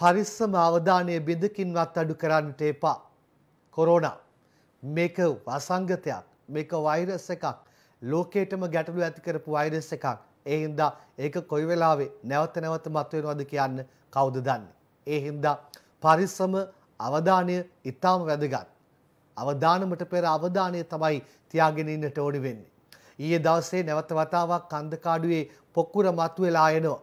පරිස්සම අවධානය බිඳකින්වත් අඩු කරන්නට එපා. කොරෝනා මේක වසංගතයක් මේක වෛරස් එකක් ලෝකේටම ගැටලු ඇති කරපු වෛරස් එකක්. ඒ හින්දා ඒක කොයි වෙලාවේ නැවත නැවත මතුවෙනවද කියන්න කවුද දන්නේ. ඒ හින්දා පරිස්සම අවධානය ඊටාම වැදගත්. අවධානමට පෙර අවධානය තමයි තියාගෙන ඉන්නට ඕනි වෙන්නේ. ඊයේ දවසේ නැවත වතාවක් කන්දකාඩුවේ පොකුර මතුවලා එනවා.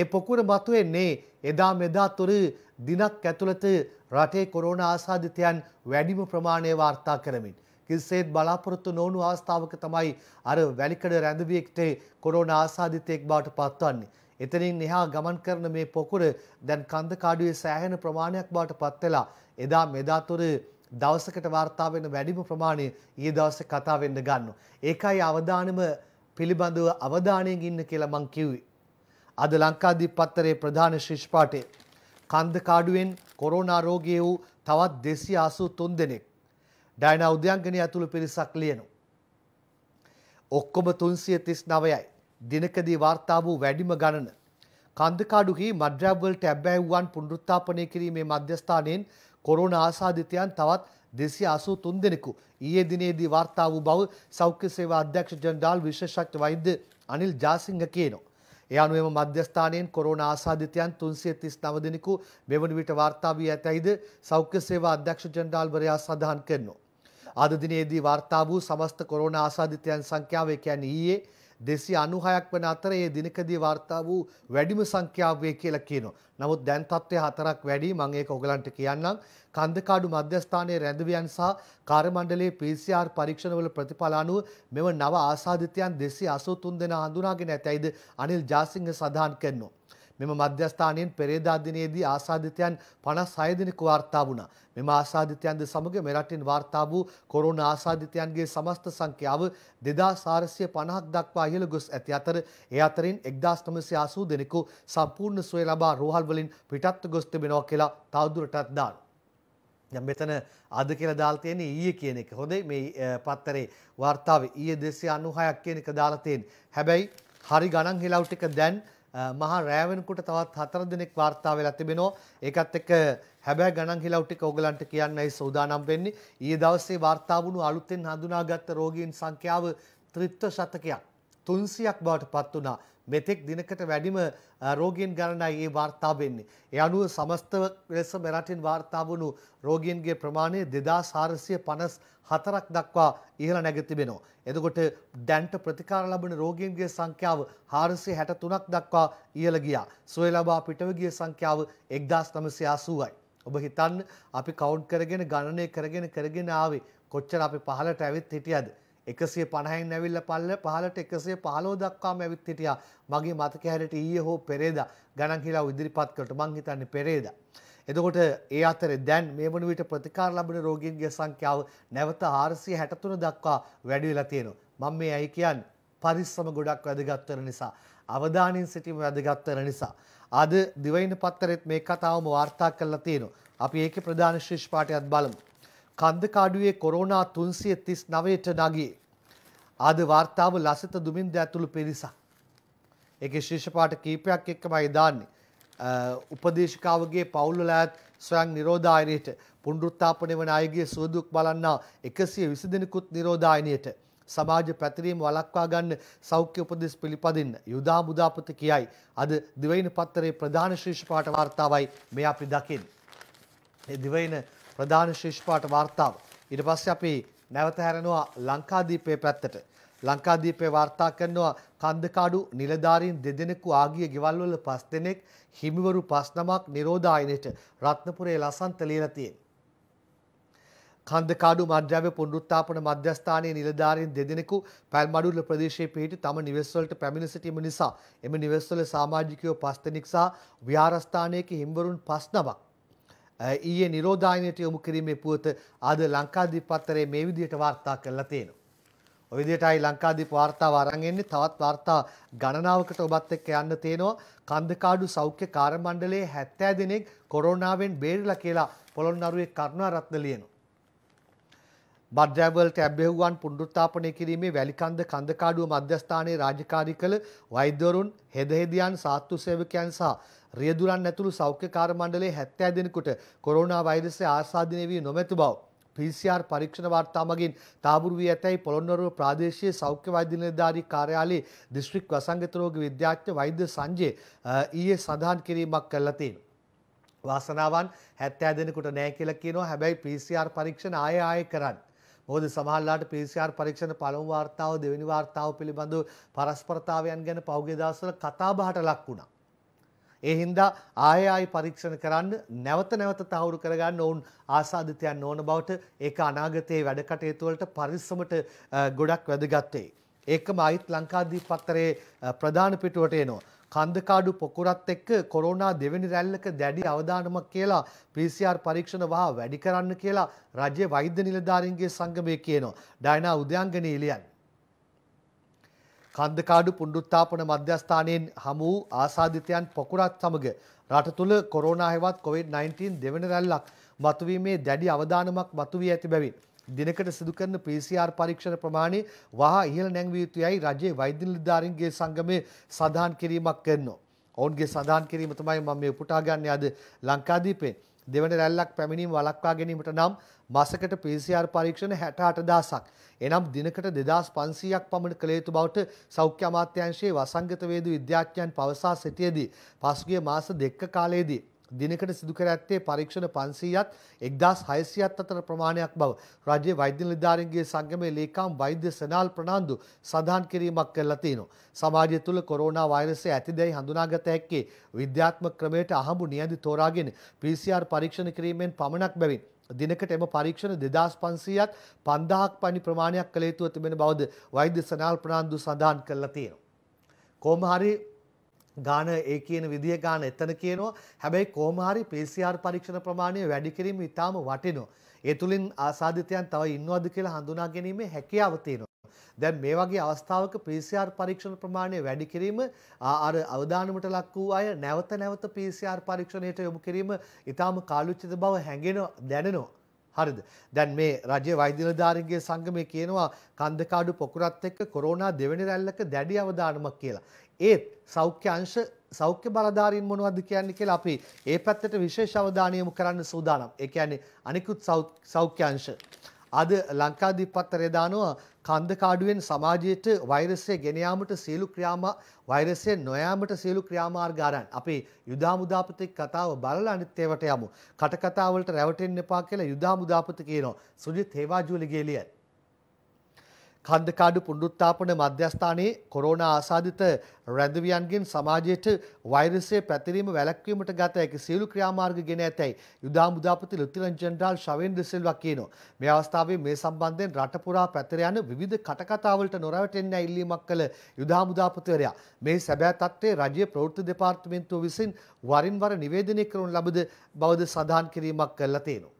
ඒ පොකුර මතුවෙන්නේ එදා මෙදාත් උරු දිනක් ඇතුළත රටේ කොරෝනා ආසාදිතයන් වැඩිම ප්‍රමාණය වාර්තා කරමින් කිසිසේත් බලාපොරොත්තු නොවුණු අවස්ථාවක තමයි අර වැලිකඩ රැඳවියෙක්ට කොරෝනා ආසාදිතයෙක් බවට පත්වන්නේ. එතනින් එහා ගමන් කරන මේ පොකුර දැන් කන්දකාඩුවේ සෑහෙන ප්‍රමාණයක් බවට පත් වෙලා එදා මෙදා තුරු දවසකට වාර්තා වෙන වැඩිම ප්‍රමාණය ඊයේ දවසේ කතා වෙන්න ගන්නවා. ඒකයි අවදානම පිළිබඳව අවධානයෙන් ඉන්න කියලා මං කිව්වේ. අද ලංකාදීප පත්තරේ ප්‍රධාන ශිෂ් පාඨය. කන්දකාඩුවෙන් කොරෝනා රෝගී වූ තවත් 283 දෙනෙක් ඩයනා උද්‍යංගනය ඇතුළු පිරිසක් ලියනු. ඔක්කොම 339යි. දිනකදී වාර්තා වූ වැඩිම ගණන. කන්දකාඩුහි මඩ්‍රැබ්වලට ඇබ්බැහිවුවන් පුනරුත්ථාපනය කිරීමේ මධ්‍යස්ථානයෙන් කොරෝනා ආසාදිතයන් තවත් 283 දෙනෙකු ඊයේ දිනේදී වාර්තා වූ බව සෞඛ්‍ය සේවා අධ්‍යක්ෂ ජනරාල් විශේෂඥ වෛද්‍ය අනිල් ජාසිංහ කියනවා. ඒ අනුවම මධ්‍යස්ථානයෙන් කොරෝනා ආසාදිතයන් 339 දෙනෙකු මෙවන විට වාර්තා වී ඇතැයිද සෞඛ්‍ය සේවා අධ්‍යක්ෂ ජෙනරාල්වරයා සඳහන් කරනවා. අද දිනේදී වාර්තා වූ සමස්ත කොරෝනා ආසාදිතයන් සංඛ්‍යාව කියන්නේ ඊයේ දෙසි අනුහයක් වන අතර ඒ දිනකදී වාර්තා වූ වැඩිම සංඛ්‍යාවේ කියලා කියනවා. නමුත් දැන් තත්ත්වය හතරක් වැඩි මම ඒක ඔයගලන්ට කියන්නම්. කන්දකාඩු මධ්‍යස්ථානයේ රැඳවියන් සහ කාර්මණ්ඩලයේ PCR පරීක්ෂණවල ප්‍රතිඵල අනුව මෙම නව ආසාදිතයන් 283 දෙනා හඳුනාගෙන ඇතැයිද අනිල් ජාසිංහ සඳහන් කරනවා. මෙම මධ්‍යස්ථානයෙන් පෙරේදා දිනයේදී ආසාදිතයන් 56 දෙනෙකු වාර්තා වුණා. මෙම ආසාදිතයන්ද සමග මෙරටින් වාර්තා වූ කොරෝනා ආසාදිතයන්ගේ සමස්ත සංඛ්‍යාව 2450ක් දක්වා ඉහළ ගොස් ඇති අතර ඒ අතරින් 1980 දෙනෙකු සම්පූර්ණ සුවය ලබා රෝහල් වලින් පිටත්ව ගොස් තිබෙනවා කියලා තවදුරටත් දානවා. දැන් මෙතන අද කියලා දාලා තියෙන්නේ ඊයේ කියන එක. හොඳයි මේ පත්තරේ වார்த்தාවේ ඊයේ 296ක් කියන එක දාලා තියෙන්නේ. හැබැයි හරි ගණන් හෙලව් ටික දැන් 2450 මහා රෑවෙනකුට තවත් හතර දෙනෙක් වාර්තා වෙලා තිබෙනවා. ඒකත් එක්ක හැබැයි ගණන් හිලව් ටික ඕගලන්ට කියන්නයි සූදානම් වෙන්නේ. ඊයේ දවසේ වාර්තා වුණු අලුතෙන් හඳුනාගත් රෝගීන් සංඛ්‍යාව ත්‍රිත්ව ශතකයක් 300ක් බවට පත් වුණා. මෙතෙක් දිනකට වැඩිම රෝගීන් ගණනයි ඒ වාර්තා වෙන්නේ. ඒ අනුව සමස්ත ලෙස මෙරටින් වාර්තා වුණු රෝගීන්ගේ ප්‍රමාණය 2454ක් දක්වා ඉහළ නැග තිබෙනවා. එතකොට දැන්ට ප්‍රතිකාර ලබන රෝගීන්ගේ සංඛ්‍යාව 463ක් දක්වා ඉහළ ගියා. සුවය ලබා පිටව ගිය සංඛ්‍යාව 1980යි. ඔබ හිතන්න අපි කවුන්ට් කරගෙන ගණනය කරගෙන කරගෙන ආවේ කොච්චර අපි පහළට ඇවිත් හිටියද? එකසේ පණහයින් ඇවිල්ල පල්ල පහලට එකසේ පහලෝ දක්වාම ඇවිත් හිටියා මගේ මතක හැරට ඊයේ හෝ පෙරේද ගණන් කියලා ඉදිරිපත් කොට මං හිතන්නේ පෙරේද. එතකොට ඒ අතරේ දැන් මේ වන විට ප්‍රතිකාර ලබන රෝගීන්ගේ සංඛ්‍යාව නැවත 463 දක්වා වැඩි වෙලා තියෙනවා. මම මේ ඇයි කියන්නේ පරිස්සම ගොඩක් වැදගත් වෙන නිසා අවධානයෙන් සිටීම වැදගත් වෙන නිසා අද දිවයින පත්තරෙත් මේ කතාවම වාර්තා කරලා තියෙනවා. අපි ඒකේ ප්‍රධාන ශීර්ෂ පාඩයක් බලමු. කන්දකාඩුවේ කොරෝනා තුන්සිය තිස් නවයට නගේ. ආද වාර්තාව ලසිත දුමින්ද ඇතුළු පිරිසක්. එක ශේෂපාට කීපයක් එක්කමයි දාන්නේ. උපදේශකාවගේ පවුල්ල ඇත් ස්වයන් නිරෝධායනයට පුන්ඩුත්තාපනය වන අයගේ සුවදුක් බලන්නා එකසිය විසි දෙනෙකුත් නිරෝධායනයට. සමාජ පැතිරීම වලක්වා ගන්න සෞඛ්‍ය උපදෙස් පිළිපදින්න යුදා මුදාපත කියයි. අද දිවයින පත්තරේ ප්‍රධාන ශේෂපාට වාර්තාවයි මේ අපි දකිින්. දිවයින ප්‍රධාන ශිෂ්පාට වාර්තාව. ඉට පස්ස අපි නැවත හැරෙනවා ලංකාදීපය පැත්තට. ලංකාදීපය වාර්තා කරනවා කන්දකාඩු නිලධාරීන් දෙදෙනෙකු ආගිය ගෙවල්වල පස් දෙනෙක් හිමිවරු පස්නමක් නිරෝධායනයට රත්නපුරේ ලසන්ත ලීලතියෙන්. කන්දකාඩු මධ්‍යාව පුන්ඩුත්තාපන මධ්‍යස්ථානයේ නිලධාරීන් දෙදෙනෙකු පැල්මඩුල්ල ප්‍රදේශයේ පිහිටි තම නිවෙස්වලට පැමිණ සිටීම නිසා එම නිවෙස්වල සාමාජිකයෝ පස් දෙනෙක් සහ විහාරස්ථානයක හිමිවරුන් පස් නමක් ඊයේ නිරෝධායනයට යොමු කිරීමේ පුවත අද ලංකාදීප පත්තරේ මේ විදිහට වාර්තා කරලා තියෙනවා. ඔය විදිහටයි ලංකාදීප වාර්තාව අරන් එන්නේ. තවත් වාර්තා ගණනාවකට ඔබත් එක්ක යන්න තියෙනවා. කන්දකාඩු සෞඛ්‍ය කාර්ය මණ්ඩලයේ 70 දෙනෙක් කොරෝනාවෙන් බේරිලා කියලා පොළොන්නරුවේ කරුණාරත්න ලියනවා. බද්‍රැවලට ඇබ්බෙහුවන් පුනරුත්ථාපනය කිරීමේ වැලිකන්ද කන්දකාඩුව මධ්‍යස්ථානයේ රාජකාරී කළ වෛද්‍යවරුන් හෙදහෙදියන් සාත්තු සේවකයන් සහ රියදුරන් ඇතුළු සෞඛ්‍ය කාර්ය මණ්ඩලයේ 70 දෙනෙකුට කොරෝනා වෛරසය ආසාදිත වී නොමැති බව PCR පරීක්ෂණ වාර්තා මගින් තාබුරු වී ඇතැයි පොළොන්නරුව ප්‍රාදේශීය සෞඛ්‍ය වෛද්‍ය නිලධාරී කාර්යාලයේ දිස්ත්‍රික් වසංගත රෝග විද්‍යාඥ වෛද්‍ය සංජය ඊයේ සඳහන් කිරීමක් කළා තියෙනවා. වාසනාවන් 70 දෙනෙකුට නෑ කියලා කියනවා. හැබැයි PCR පරීක්ෂණ ආය ආය කරන්න. මොකද සමහරලාට PCR පරීක්ෂණ පළමු වාර්තාව දෙවෙනි වාර්තාව පිළිබඳව පරස්පරතාවයන් ගැන පහුගිය දවස්වල කතා බහට ලක් වුණා. ඒ හින්දා ආය ආයි පරීක්ෂණ කරන්න නැවත නැවත තහවුරු කරගන්න ඔවුන් ආසාදිතයන් නොවන බවට ඒක අනාගතයේ වැඩ කටයුතු වලට පරිස්සමට ගොඩක් වැදගත් වෙයි. ඒකම ආයිත් ලංකාදීප පත්තරේ ප්‍රධාන පිටුවට එනවා. කන්දකාඩු පොකුරත් එක්ක කොරෝනා දෙවැනි රැල්ලක දැඩි අවධානමක් කියලා PCR පරීක්ෂණ වහ වැඩි කරන්න කියලා රජයේ වෛද්‍ය නිලධාරීන්ගේ සංගමය කියනවා. ඩයනා උදයන්ගනී ඉලියන්නේ කන්දකාඩු පුණ්ඩුත්තාපන මධ්‍යස්ථානයෙන් හමු ආසාධිතයන් පොකුරත් සමග රට තුළ කොරෝනා හෙවත් COVID-19 දෙවන රැල්ලක් මතුවීමේ දැඩි අවදානමක් මතුවී ඇති බැවින් දිනකට සිදු කරන PCR පරීක්ෂණ ප්‍රමාණය වහා ඉහළ නැංවිය යුතුයයි රජයේ වෛද්‍ය නිලධාරීන්ගේ සංගමය සඳහන් කිරීමක් කරනවා. ඔවුන්ගේ සඳහන් කිරීම තමයි මම මේ උපුටා ගන්නේ අද ලංකාදීපේ දෙවන රැල්ලක් පැමිණීම වළක්වා ගැනීමට නම් මසකට PCR පරීක්ෂණ 68000ක්. එනම් දිනකට 2500ක් පමණ කළ යුතු බවට සෞඛ්‍ය අමාත්‍යාංශයේ වසංගත වේද විද්‍යාඥයන් පවසා සිටියේදී පසුගිය මාස දෙක කාලයේදී දිනකට සිදු කර ඇත්තේ පරීක්ෂණ 500ත් 1600ත් අතර ප්‍රමාණයක් බව රජයේ වෛද්‍ය නිලධාරීන්ගේ සංගමේ ලේකම් වෛද්‍ය සනාල් ප්‍රනාන්දු සඳහන් කිරීමක් කළා තියෙනවා. සමාජය තුළ කොරෝනා වෛරසය ඇතිදැයි හඳුනාගත හැක්කේ විද්‍යාත්මක ක්‍රමයට අහඹු නියැදි තෝරාගෙන PCR පරීක්ෂණ කිරීමෙන් පමණක් බැවින් දිනකට එම පරීක්ෂණ දෙදස් පන්සීයත් පන්දහක් පනි ප්‍රමාණයක් කළ යුතුව තිබෙන බවද වෛද්‍ය සනාල් ප්‍රනාන්දු සඳහන් කරලා තියෙනවා. කොහොම හරි ගාන ඒ කියන විදිය ගාන එතන කියනවා හැබැයි කොහොම හරි PCR පරීක්ෂණ ප්‍රමාණය වැඩි කිරීම ඉතාම වටිනවා. ඒ තුලින් ආසාදිතයන් තව ඉන්නවද කියලා හඳුනා ගැනීමේ හැකියාව තියෙනවා. දැන් මේ වගේ අවස්ථාවක PCR පරීක්ෂණ ප්‍රමාණය වැඩි කිරීම අර අවදානමට ලක් වූ අය නැවත නැවත PCR පරීක්ෂණයට යොමු කිරීම ඉතාම කාලුච්චිත බව හැඟෙන දැනෙනවා. හරිද? දැන් මේ රජයේ වෛද්‍ය නිලධාරීන්ගේ සංගමේ කියනවා කන්දකාඩු පොකුරත් එක්ක කොරෝනා දෙවෙනි රැල්ලක දැඩි අවදානමක් කියලා. ඒත් සෞඛ්‍ය අංශ සෞඛ්‍ය බලධාරීන් මොනවද කියන්නේ කියලා අපි ඒ පැත්තට විශේෂ අවධානය යොමු කරන්න සූදානම්. ඒ කියන්නේ අනිකුත් සෞඛ්‍ය අංශ අද ලංකාදීප පත්තරේ දානවා කන්දකාඩුවෙන් සමාජයට වෛරසය ගෙන යාමට සියලු ක්‍රියාමා වෛරසය නොයාමට සියලු ක්‍රියාමාර්ග ආරන්. අපේ යුදා මුදාපති කතාව බලලා අනිත් ඒවට යමු. කට කතා වලට රැවටෙන්න එපා කියලා යුදා මුදාපති කියනවා. සුජිත් හේවාජුවලගේ ලියන කන්දකාඩු පුනරුත්ථාපන මධ්‍යස්ථානයේ කොරෝනා ආසාදිත රැඳවියන්ගෙන් සමාජයට වෛරසය පැතිරීම වැළැක්වීමට ගත හැකි සියලු ක්‍රියාමාර්ග ගෙන ඇතැයි යුදා මුදාපති ලුතිරන් ජෙනරාල් ශවෙන්ද්‍ර සිල්වා කියනවා. මේ අවස්ථාවේ මේ සම්බන්ධයෙන් රට පුරා පැතිර යන විවිධ කටකතාවලට නොරවටෙන්න ඉල්ලීමක් කළ යුදා මුදාපතිවරයා මේ සැබෑ තත්ත්වය රජයේ ප්‍රවෘත්ති දෙපාර්තමේන්තුව විසින් වරින් වර නිවේදනය කරනු ලබද බවද සඳහන් කිරීමක් කළා තියෙනවා.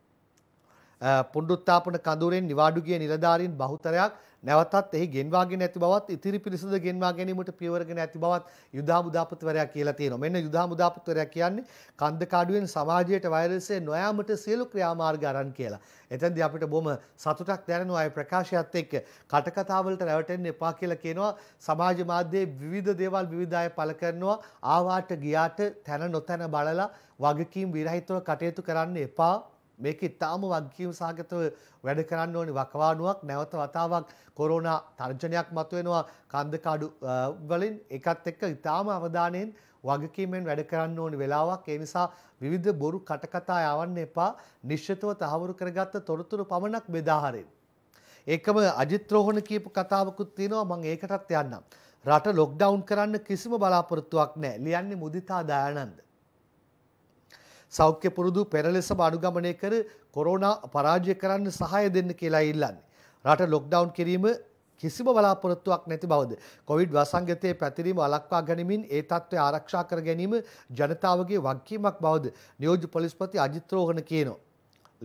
පුණ්ඩුත්තාපන කඳුරෙන් නිවාඩුගිය නිලධාරීන් බහුතරයක් නැවතත් එහි ගෙන්වාගෙන ඇති බවත් ඉතිරි පිරිසද ගෙන්වා ගැනීමට පියවරගෙන ඇති බවත් යුදා මුදාපතිවරයා කියලා තියෙනවා. මෙන්න යුදා මුදාපතිවරයා කියන්නේ කන්දකාඩුවෙන් සමාජයට වෛරසය නොයාමට සියලු ක්‍රියාමාර්ග අරන් කියලා. එතෙන්දී අපිට බොහොම සතුටක් දැනෙනවා ඒ ප්‍රකාශයත් එක්ක කටකතාවලට රැවටෙන්න එපා කියලා කියනවා. සමාජ මාධ්‍යයේ විවිධ දේවල් විවිධ අය පළ කරනවා. ආවාට ගියාට තැන නොතැන බලලා වගකීම් විරහිතව කටයුතු කරන්න එපා මේක ඉතාම වගකීම් සහගතව වැඩ කරන්න ඕනි වකවානුවක් නැවත වතාවක් කොරෝනා තර්ජනයක් මතුවෙනවා කන්දකාඩු වලින් එකත් එක්ක ඉතාම අවධානයෙන් වගකීමෙන් වැඩ කරන්න ඕනි වෙලාවක් ඒ නිසා විවිධ බොරු කටකතා යවන්න එපා නිශ්චිතව තහවුරු කරගත්ත තොරතුරු පමණක් බෙදා හරින්න. ඒකම අජිත් රෝහණ කියපු කතාවකුත් තියෙනවා මම ඒකටත් යන්නම්. රට ලොක්ඩවුන් කරන්න කිසිම බලාපොරොත්තුවක් නැහැ. ලියන්නේ මුදිතා දයානන්ද. සෞඛ්‍ය පුරුදු පෙරලෙස අනුගමනය කර කොරෝනා පරාජය කරන්න සහය දෙන්න කියලා ඉල්ලන්නේ. රට ලොක්ඩවුන් කිරීම කිසිම බලාපොරොත්තුවක් නැති බවද. කොවිඩ් වසංගතයේ පැතිරීම අලක්වා ගැනීමෙන් ඒ තත්ත්වය ආරක්ෂා කර ගැනීම ජනතාවගේ වගකීමක් බවද නියෝජ්‍ය පොලිස්පති අජිත් රෝහණ කියනවා.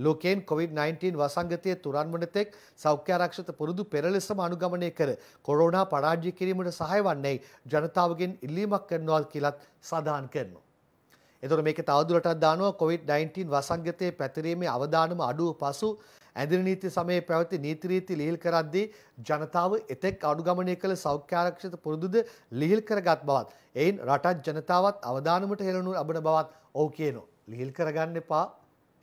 ලෝකයෙන් කොවිD-19 වසංගතය තුරන් වන තෙක් සෞඛ්‍යාරක්ෂත පුරුදු පෙරලෙසම අනුගමනය කර කොරෝනා පරාජය කිරීමට සහය වන්නේ ජනතාවගෙන් ඉල්ලීමක් කරනවා කියලත් සඳහන් කරනවා. එතකොට මේක තවදුරටත් දානවා COVID-19 වසංගතයේ පැතිරීමේ අවදානම අඩුව පසු ඇඳිරි නීති සමයේ පැවති නීති රීති ලිහිල් කරද්දී ජනතාව එතෙක් අනුගමනය කළ සෞඛ්‍යාරක්ෂිත පුරුදුද ලිහිල් කරගත් බවත් එයින් රටත් ජනතාවත් අවදානමට හෙළනු ලබන බවත් ඔහු කියනවා. ලිහිල් කරගන්න එපා.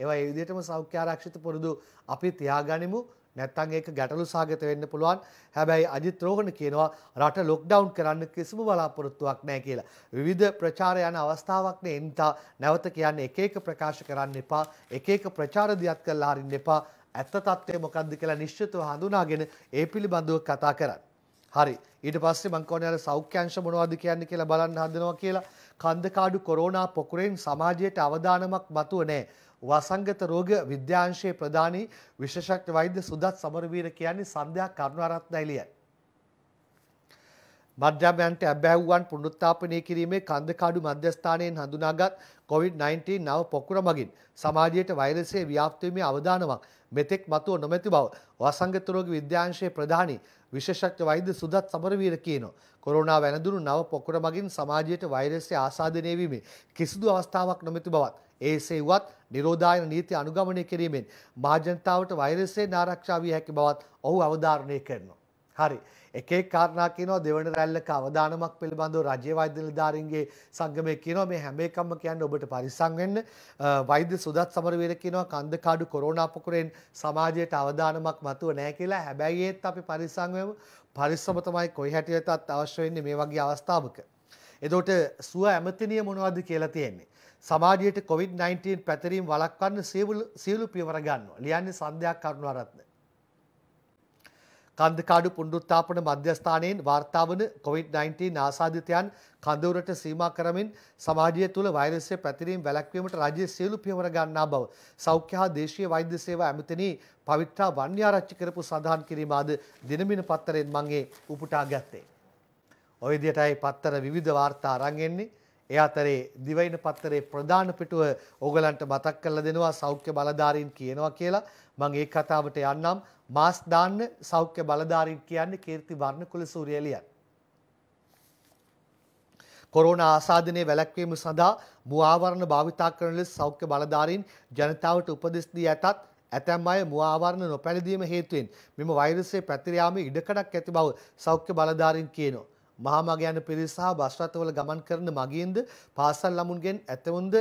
ඒවා ඒ විදිහටම සෞඛ්‍යාරක්ෂිත පුරුදු අපි තියාගනිමු. නැත්තං ඒක ගැටලු සාගත වෙන්න පුළුවන් හැබැයි අජිත් රෝහණ කියනවා රට ලොක්ඩවුන් කරන්න කිසිම බලාපොරොත්තුවක් නෑ කියලා. විවිධ ප්‍රචාර යන අවස්ථාවක්නේ එනිසා නැවත කියන්නේ එක එක ප්‍රකාශ කරන්න එපා එක එක ප්‍රචාර දියත් කරලා හරින්න එපා ඇත්ත තත්ත්වය මොකද්ද කියලා නිශ්චිතව හඳුනාගෙන ඒ පිළිබඳව කතා කරන්න. හරි ඊට පස්සේ මං කෝනේ අර සෞඛ්‍යංශ මොනවද කියන්නේ කියලා බලන්න හදනවා කියලා කන්දකාඩු කොරෝනා පොකුරෙන් සමාජයට අවදානමක් බතුව නැහැ. වසංගත රෝග විද්‍යාංශයේ ප්‍රධානී විශේෂඥ වෛද්‍ය සුදත් සමරවීර කියන්නේ සන්ධ්‍යා කරුණාරත්න ඇලිය. මධ්‍යමයන්ට අබැවුවන් පුනරුත්ථාපනය කිරීමේ කන්දකාඩු මධ්‍යස්ථානයෙන් හඳුනාගත් COVID-19 නව පොකුර මගින් සමාජයට වෛරසයේ ව්‍යාප්ති වීමේ අවදානමක් මෙතෙක් මතුව නොමැති බව වසංගත රෝග විද්‍යාංශයේ ප්‍රධානී විශේෂඥ වෛද්‍ය සුදත් සමරවීර කියනවා. කොරෝනා වැළඳුණු නව පොකුර මගින් සමාජයට වෛරසය ආසාදනය වීමේ කිසිදු අවස්ථාවක් නොමැති බවත් ඒසේවත් නිරෝධායන නීති අනුගමනය කිරීමෙන් මහජනතාවට වෛරසයෙන් ආරක්ෂා විය හැකි බවත් ඔහු අවධාරණය කරනවා. හරි. එක එක් කාරණා කියනවා දෙවන රැල්ලක අවදානමක් පිළිබඳව රජයේ වෛද්‍ය නිලධාරීන්ගේ සංගමයේ කියනවා මේ හැම එකක්ම කියන්නේ ඔබට පරිස්සම් වෙන්න. වෛද්‍ය සුදත් සමරවීර කියනවා කන්දකාඩු කොරෝනා පොකුරෙන් සමාජයට අවදානමක් මතුව නැහැ කියලා. හැබැයි ඒත් අපි පරිස්සම් වෙමු. පරිස්සම තමයි කොයි හැටියටත් අවශ්‍ය වෙන්නේ මේ වගේ අවස්ථාවක. එතකොට සුව ඇමතිනිය මොනවද කියලා තියෙන්නේ? සමාජයට කොවිD-19 පැතරීම් වළක්වන්න සියලු පියවර ගන්නවා. ලියන්නේ සන්ධ්‍යා කරුණාරත්න. කන්දකාඩු පුණ්ඩුත්තාපන මධ්‍යස්ථානයෙන් වාර්තා වන කොවිD-19 ආසාදිතයන් කඳවුරට සීමා කරමින් සමාජය තුළ වෛරසය පැතිරීම වැළැක්වීමට රජය සියලු පියවර ගන්නා බව සෞඛ්‍ය හා දේශීය වෛද්‍ය සේවා ඇමතිනි පවිත්‍රා වන්‍යාරච්චි කරපු සඳහන් කිරීම ආද දිනමින පත්තරයෙන් මගේ උපුටා ගත්තේ. ඔය විදියටයි පත්තර විවිධ වාර්තා අරන් එන්නේ. ඒ අතරේ දිවයින පත්තරේ ප්‍රධාන පිටුව ඕගලන්ට මතක් කරලා දෙනවා සෞඛ්‍ය බලධාරීන් කියනවා කියලා. මම ඒ කතාවට යන්නම්. මාස් දාන්න සෞඛ්‍ය බලධාරීන් කියන්නේ කීර්ති වර්ණ කුලසූරියලියන්. කොරෝනා ආසාදනය වැළැක්වීම සඳහා මුව ආවරණ භාවිතා කරන ලෙස සෞඛ්‍ය බලධාරීන් ජනතාවට උපදෙස් දී ඇතත් ඇතැම් අය මුව ආවරණ නොපැළඳීම හේතුවෙන් මෙම වෛරසය පැතිර යාමේ ඉඩකඩක් ඇති බව සෞඛ්‍ය බලධාරීන් කියනවා. මහා මග යන පිරිස සහ බස් රථවල ගමන් කරන මගීන්ද පාසල් ළමුන්ගෙන් ඇතවුන්ද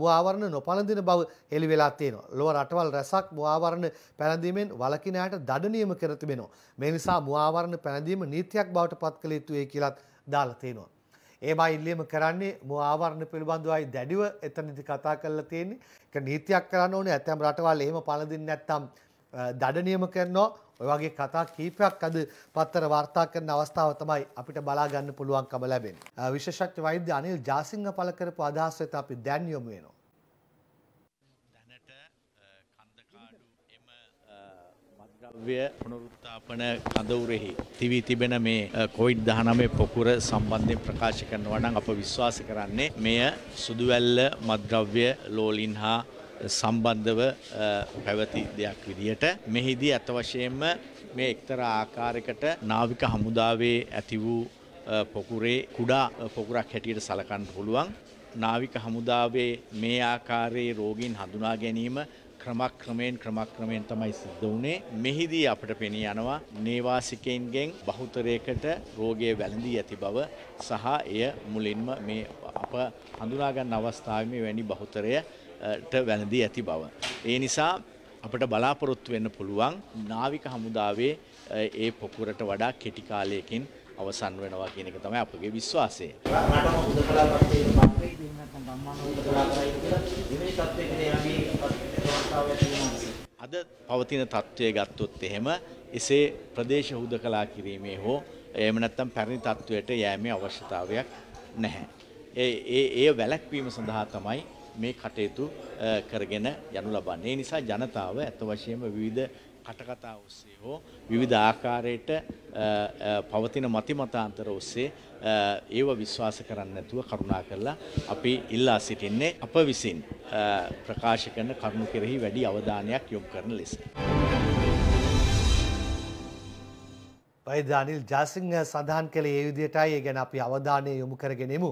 මුවාවරණ නොපලඳින බව හෙළි වෙලා තියෙනවා. ලොව රටවල් රැසක් මුවාවරණ පැනදීමෙන් වළකින අයට දඩ නියම කර තිබෙනවා. මේ නිසා මුවාවරණ පැනදීම නීතියක් බවට පත් කළ යුතුයි කියලාත් දාලා තියෙනවා. ඒවා ඉල්ලීම කරන්නේ මෝ ආවරණ පිළිබඳවයි දැඩිව එතනදි කතා කරලා තියෙන්නේ. ඒක නීතියක් කරන්න ඕනේ. ඇතැම් රටවල් එහෙම පළඳින්නේ නැත්නම් දඩ නියම කරනවා. ඔය වගේ කතා කීපයක් අද පත්තර වාර්තා කරන අවස්ථාව තමයි අපිට බලා ගන්න පුළුවන්කම ලැබෙන්නේ. විශේෂඥ වෛද්‍ය අනිල් ජාසිංහ පළ කරපු අදහස් වෙත අපි දැන් යොමු වෙනවා. දැනට කන්දකාඩු එම මත්ද්‍රව්‍ය පුනරුත්ථාපන කඳවුරෙහි තිවී තිබෙන මේ කොවිඩ් 19 පොකුර සම්බන්ධයෙන් ප්‍රකාශ කරනවා නම් අප විශ්වාස කරන්නේ මෙය සුදුවැල්ල මත්ද්‍රව්‍ය ලෝලින් හා සම්බන්ධව පැවති දෙයක් විදිහට මෙහිදී ඇත වශයෙන්ම මේ එක්තරා ආකාරයකට නාවික හමුදාවේ ඇති වූ පොකුරේ කුඩා පොකුරක් හැටියට සලකන්න පුළුවන් නාවික හමුදාවේ මේ ආකාරයේ රෝගීන් හඳුනා ගැනීම ක්‍රමක්‍රමයෙන් ක්‍රමක්‍රමයෙන් තමයි සිද්ධ වුණේ මෙහිදී අපට පෙනී යනවා නේවාසිකයින්ගෙන් බහුතරයකට රෝගය වැළඳී ඇති බව සහ එය මුලින්ම මේ අප හඳුනාගන්න අවස්ථාවේ වැනි බහුතරය ට වැළඳී ඇති බව. ඒ නිසා අපට බලාපොරොත්තු වෙන්න පුළුවන් නාවික හමුදාවේ ඒ පොකුරට වඩා කෙටි කාලයකින් අවසන් වෙනවා කියන එක තමයි අපගේ විශ්වාසය. අද පවතින තත්ත්වය ගත්තොත් එහෙම එසේ ප්‍රදේශ හුදකලා කිරීමේ හෝ එහෙම නැත්නම් පැරණි තත්ත්වයට යෑමේ අවශ්‍යතාවයක් නැහැ. ඒ ඒ වැළැක්වීම සඳහා තමයි මේ කටයුතු කරගෙන යනු ලබන්නේ. ඒ නිසා ජනතාව අත වශයෙන්ම විවිධ කටකතා ඔස්සේ හෝ විවිධ ආකාරයට පවතින මති මතාන්තර ඔස්සේ ඒව විශ්වාස කරන්න නැතුව කරුණා කරලා අපි ඉල්ලා සිටින්නේ අප විසින් ප්‍රකාශ කරන කරුණු කෙරෙහි වැඩි අවධානයක් යොමු කරන ලෙස. වෛද්‍ය අනිල් ජාසිංහ සඳහන් කළේ ඒ විදිහටයි ඒ ගැන අපි අවධානය යොමු කරගෙනෙමු.